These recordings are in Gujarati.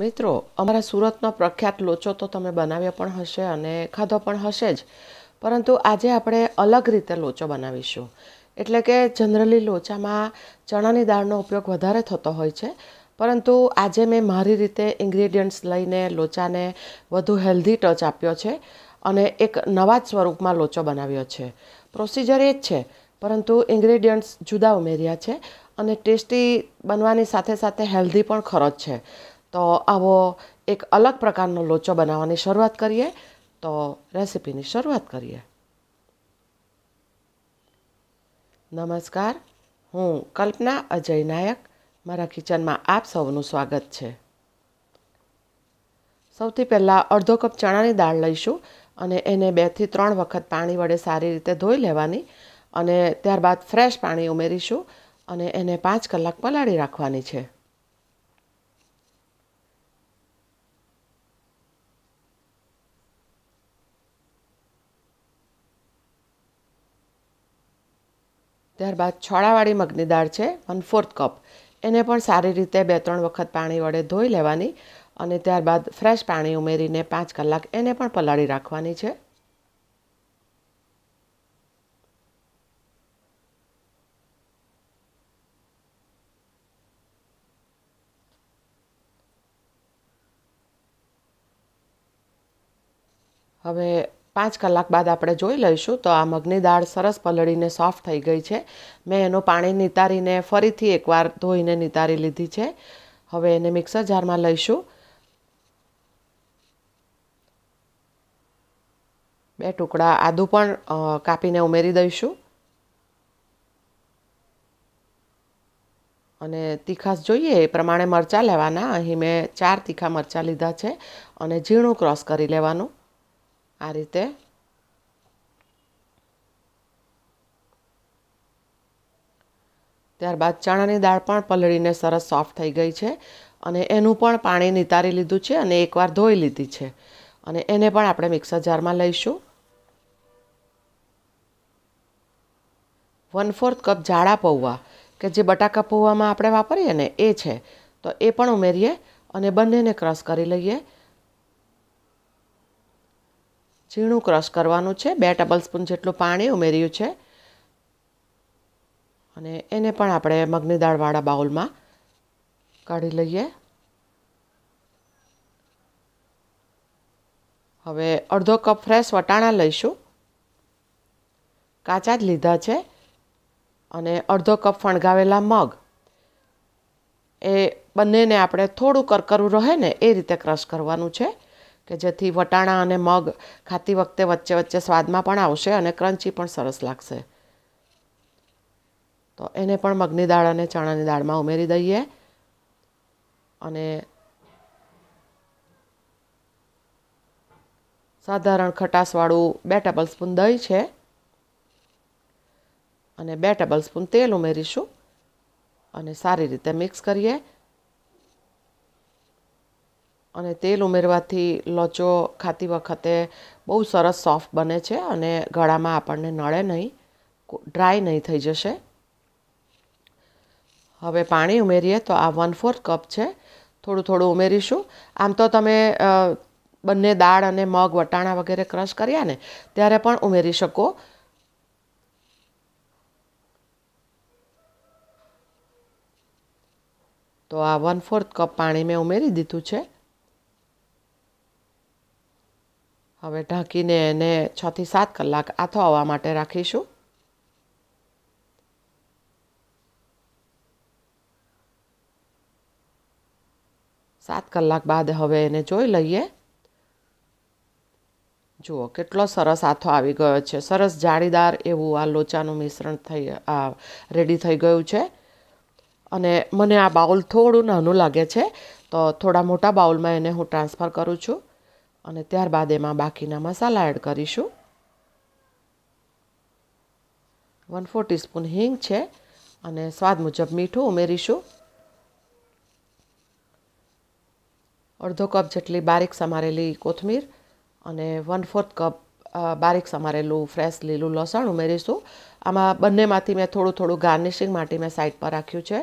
મિત્રો અમારા સુરતનો પ્રખ્યાત લોચો તો તમે બનાવ્યો પણ હશે અને ખાધો પણ હશે જ પરંતુ આજે આપણે અલગ રીતે લોચો બનાવીશું એટલે કે જનરલી લોચામાં ચણાની દાળનો ઉપયોગ વધારે થતો હોય છે પરંતુ આજે મેં મારી રીતે ઇન્ગ્રેડિયન્ટ્સ લઈને લોચાને વધુ હેલ્ધી ટચ આપ્યો છે અને એક નવા જ સ્વરૂપમાં લોચો બનાવ્યો છે પ્રોસિજર એ જ છે પરંતુ ઇન્ગ્રેડિયન્ટ્સ જુદા ઉમેર્યા છે અને ટેસ્ટી બનવાની સાથે સાથે હેલ્ધી પણ ખરો જ છે તો આવો એક અલગ પ્રકારનો લોચો બનાવવાની શરૂઆત કરીએ તો રેસીપીની શરૂઆત કરીએ નમસ્કાર હું કલ્પના અજય નાયક મારા કિચનમાં આપ સૌનું સ્વાગત છે સૌથી પહેલાં અડધો કપ ચણાની દાળ લઈશું અને એને બેથી ત્રણ વખત પાણી વડે સારી રીતે ધોઈ લેવાની અને ત્યારબાદ ફ્રેશ પાણી ઉમેરીશું અને એને પાંચ કલાક પલાળી રાખવાની છે ત્યારબાદ છોળાવાળી મગની દાળ છે વન ફોર્થ કપ એને પણ સારી રીતે બે ત્રણ વખત પાણી વડે ધોઈ લેવાની અને ત્યારબાદ ફ્રેશ પાણી ઉમેરીને પાંચ કલાક એને પણ પલાળી રાખવાની છે હવે પાંચ કલાક બાદ આપણે જોઈ લઈશું તો આ મગની દાળ સરસ પલળીને સોફ્ટ થઈ ગઈ છે મેં એનું પાણી નિતારીને ફરીથી એકવાર ધોઈને નિતારી લીધી છે હવે એને મિક્સર જારમાં લઈશું બે ટુકડા આદું પણ કાપીને ઉમેરી દઈશું અને તીખાશ જોઈએ એ પ્રમાણે મરચાં લેવાના અહીં મેં ચાર તીખા મરચાં લીધા છે અને ઝીણું ક્રોસ કરી લેવાનું આ રીતે ત્યારબાદ ચણાની દાળ પણ પલળીને સરસ સોફ્ટ થઈ ગઈ છે અને એનું પણ પાણી નિતારી લીધું છે અને એકવાર ધોઈ લીધી છે અને એને પણ આપણે મિક્સર જારમાં લઈશું વન ફોર્થ કપ જાડા પૌવા કે જે બટાકા પૌવામાં આપણે વાપરીએ ને એ છે તો એ પણ ઉમેરીએ અને બંનેને ક્રશ કરી લઈએ ઝીણું ક્રશ કરવાનું છે બે ટેબલ સ્પૂન જેટલું પાણી ઉમેર્યું છે અને એને પણ આપણે મગની દાળવાળા બાઉલમાં કાઢી લઈએ હવે અડધો કપ ફ્રેશ વટાણા લઈશું કાચા જ લીધા છે અને અડધો કપ ફણગાવેલા મગ એ બંનેને આપણે થોડું કરકરું રહે ને એ રીતે ક્રશ કરવાનું છે કે જેથી વટાણા અને મગ ખાતી વખતે વચ્ચે વચ્ચે સ્વાદમાં પણ આવશે અને ક્રન્ચી પણ સરસ લાગશે તો એને પણ મગની દાળ અને ચણાની દાળમાં ઉમેરી દઈએ અને સાધારણ ખટાશવાળું બે ટેબલસ્પૂન દહીં છે અને બે ટેબલસ્પૂન તેલ ઉમેરીશું અને સારી રીતે મિક્સ કરીએ અને તેલ ઉમેરવાથી લોચો ખાતી વખતે બહુ સરસ સોફ્ટ બને છે અને ગળામાં આપણને નળે નહીં ડ્રાય નહીં થઈ જશે હવે પાણી ઉમેરીએ તો આ વન ફોર્થ કપ છે થોડું થોડું ઉમેરીશું આમ તો તમે બંને દાળ અને મગ વટાણા વગેરે ક્રશ કર્યા ને ત્યારે પણ ઉમેરી શકો તો આ વન ફોર્થ કપ પાણી મેં ઉમેરી દીધું છે હવે ઢાંકીને એને છથી સાત કલાક આથો આવવા માટે રાખીશું સાત કલાક બાદ હવે એને જોઈ લઈએ જુઓ કેટલો સરસ આથો આવી ગયો છે સરસ જાળીદાર એવું આ લોચાનું મિશ્રણ થઈ આ રેડી થઈ ગયું છે અને મને આ બાઉલ થોડું નાનું લાગે છે તો થોડા મોટા બાઉલમાં એને હું ટ્રાન્સફર કરું છું અને ત્યારબાદ એમાં બાકીના મસાલા એડ કરીશું વન ફોર ટીસ્પૂન હિંગ છે અને સ્વાદ મુજબ મીઠું ઉમેરીશું અડધો કપ જેટલી બારીક સમારેલી કોથમીર અને વન ફોર્થ કપ બારીક સમારેલું ફ્રેશ લીલું લસણ ઉમેરીશું આમાં બંનેમાંથી મેં થોડું થોડું ગાર્નિશિંગ માટે મેં સાઈડ પર રાખ્યું છે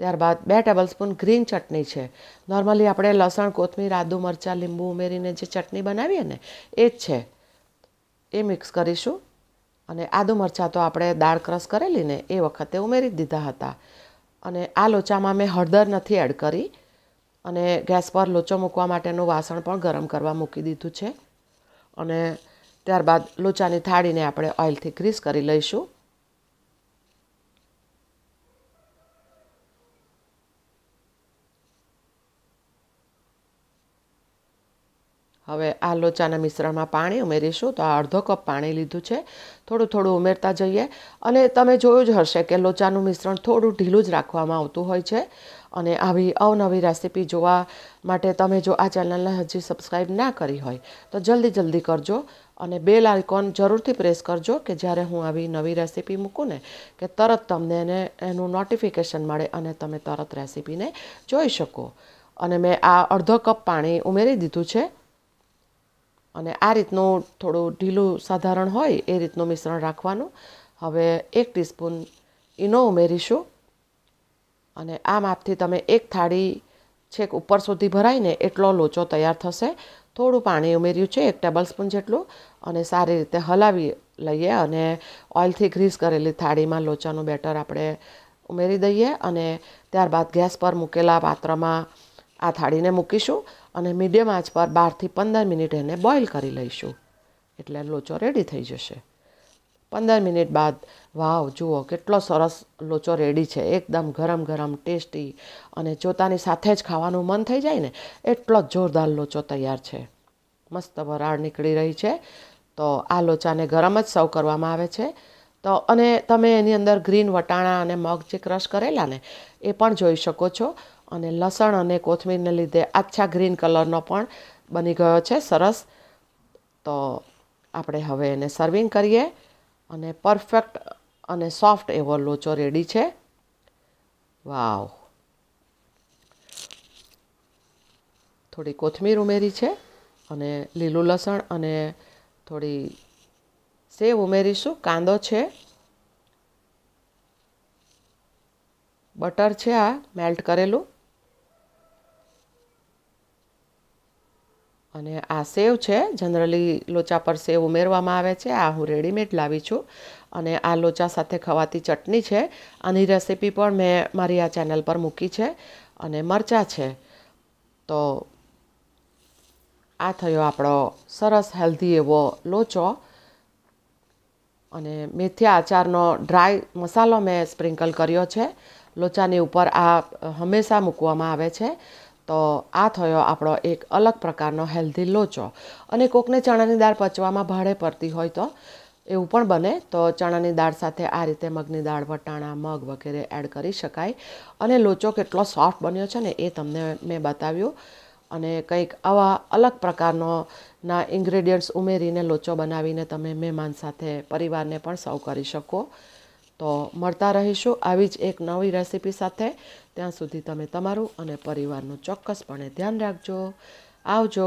ત્યારબાદ બે ટેબલસ્પૂન ગ્રીન ચટણી છે નોર્મલી આપણે લસણ કોથમીર આદુ મરચાં લીંબુ ઉમેરીને જે ચટણી બનાવીએ ને એ જ છે એ મિક્સ કરીશું અને આદુ મરચાં તો આપણે દાળ ક્રસ કરેલી ને એ વખતે ઉમેરી દીધા હતા અને આ લોચામાં મેં હળદર નથી એડ કરી અને ગેસ પર લોચો મૂકવા માટેનું વાસણ પણ ગરમ કરવા મૂકી દીધું છે અને ત્યારબાદ લોચાની થાળીને આપણે ઓઇલથી ગ્રીસ કરી લઈશું હવે આ લોચાના મિશ્રણમાં પાણી ઉમેરીશું તો આ અડધો કપ પાણી લીધું છે થોડું થોડું ઉમેરતા જઈએ અને તમે જોયું જ હશે કે લોચાનું મિશ્રણ થોડું ઢીલું જ રાખવામાં આવતું હોય છે અને આવી અવનવી રેસીપી જોવા માટે તમે જો આ ચેનલને હજી સબસ્ક્રાઈબ ના કરી હોય તો જલ્દી જલ્દી કરજો અને બેલ આઇકોન જરૂરથી પ્રેસ કરજો કે જ્યારે હું આવી નવી રેસીપી મૂકું ને કે તરત તમને એને એનું નોટિફિકેશન મળે અને તમે તરત રેસીપીને જોઈ શકો અને મેં આ અડધો કપ પાણી ઉમેરી દીધું છે અને આ રીતનું થોડું ઢીલું સાધારણ હોય એ રીતનું મિશ્રણ રાખવાનું હવે એક ટીસ્પૂન ઈનો ઉમેરીશું અને આ માપથી તમે એક થાળી છેક ઉપર સુધી ભરાઈને એટલો લોચો તૈયાર થશે થોડું પાણી ઉમેર્યું છે એક ટેબલસ્પૂન જેટલું અને સારી રીતે હલાવી લઈએ અને ઓઇલથી ગ્રીસ કરેલી થાળીમાં લોચાનું બેટર આપણે ઉમેરી દઈએ અને ત્યારબાદ ગેસ પર મૂકેલા પાત્રમાં આ થાળીને મૂકીશું અને મીડિયમ આંચ પર બારથી પંદર મિનિટ એને બોઇલ કરી લઈશું એટલે લોચો રેડી થઈ જશે પંદર મિનિટ બાદ વાવ જુઓ કેટલો સરસ લોચો રેડી છે એકદમ ગરમ ગરમ ટેસ્ટી અને જોતાની સાથે જ ખાવાનું મન થઈ જાય ને એટલો જ જોરદાર લોચો તૈયાર છે મસ્ત વરાળ નીકળી રહી છે તો આ લોચાને ગરમ જ સર્વ કરવામાં આવે છે તો અને તમે એની અંદર ગ્રીન વટાણા અને મગ જે ક્રશ કરેલા ને એ પણ જોઈ શકો છો અને લસણ અને કોથમીરને લીધે આછા ગ્રીન કલરનો પણ બની ગયો છે સરસ તો આપણે હવે એને સર્વિંગ કરીએ અને પરફેક્ટ અને સોફ્ટ એવો લોચો રેડી છે વાવ થોડી કોથમીર ઉમેરી છે અને લીલું લસણ અને થોડી સેવ ઉમેરીશું કાંદો છે બટર છે આ મેલ્ટ કરેલું અને આ સેવ છે જનરલી લોચા પર સેવ ઉમેરવામાં આવે છે આ હું રેડીમેડ લાવી છું અને આ લોચા સાથે ખવાતી ચટણી છે આની રેસીપી પણ મેં મારી આ ચેનલ પર મૂકી છે અને મરચાં છે તો આ થયો આપણો સરસ હેલ્ધી એવો લોચો અને મેથીયા આચારનો ડ્રાય મસાલો મેં સ્પ્રિંકલ કર્યો છે લોચાની ઉપર આ હંમેશા મૂકવામાં આવે છે તો આ થયો આપણો એક અલગ પ્રકારનો હેલ્ધી લોચો અને કોકને ચણાની દાળ પચવામાં ભાડે પડતી હોય તો એવું પણ બને તો ચણાની દાળ સાથે આ રીતે મગની દાળ વટાણા મગ વગેરે એડ કરી શકાય અને લોચો કેટલો સોફ્ટ બન્યો છે ને એ તમને મેં બતાવ્યું અને કંઈક આવા અલગ પ્રકારનો ના ઇન્ગ્રેડિયન્ટ્સ ઉમેરીને લોચો બનાવીને તમે મહેમાન સાથે પરિવારને પણ સર્વ કરી શકો તો મળતા રહીશું આવી જ એક નવી રેસિપી સાથે ત્યાં સુધી તમે તમારું અને પરિવારનું ચોક્કસપણે ધ્યાન રાખજો આવજો